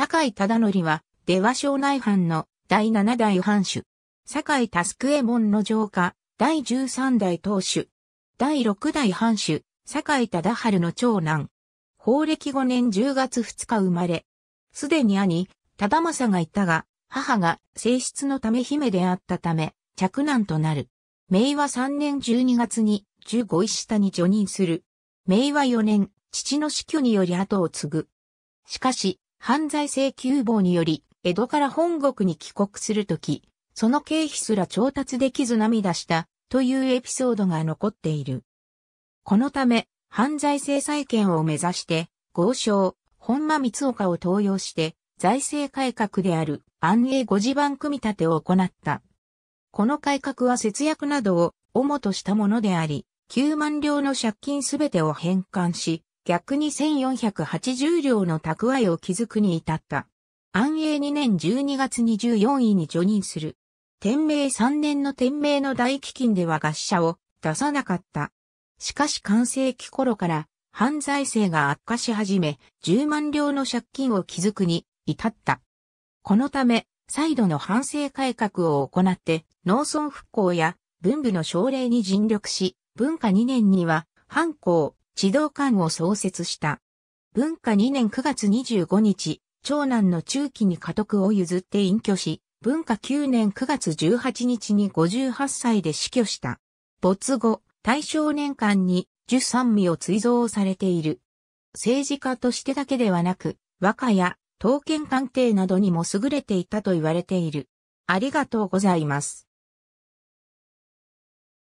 坂井忠則は、出羽省内藩の第七代藩主。坂井佑右衛門の城下、第十三代当主。第六代藩主、坂井忠治の長男。法暦5年10月2日生まれ。すでに兄、忠政がいたが、母が性質のため姫であったため、着難となる。明和3年12月に十五石下に除任する。明和4年、父の死去により後を継ぐ。しかし、犯罪性求乏により、江戸から本国に帰国するとき、その経費すら調達できず涙したというエピソードが残っている。このため、犯罪制裁権を目指して、豪商、本間光岡を登用して、財政改革である安永五次番組み立てを行った。この改革は節約などを主としたものであり、9万両の借金すべてを返還し、逆に1480両の蓄えを築くに至った。安永2年12月24位に除任する。天明3年の天明の大飢饉では合社を出さなかった。しかし完成期頃から犯罪性が悪化し始め、10万両の借金を築くに至った。このため、再度の反省改革を行って、農村復興や文部の奨励に尽力し、文化2年には、藩校、指導官を創設した。文化2年9月25日、長男の中期に家督を譲って隠居し、文化9年9月18日に58歳で死去した。没後、大正年間に十三味を追贈されている。政治家としてだけではなく、和歌や刀剣鑑定などにも優れていたと言われている。ありがとうございます。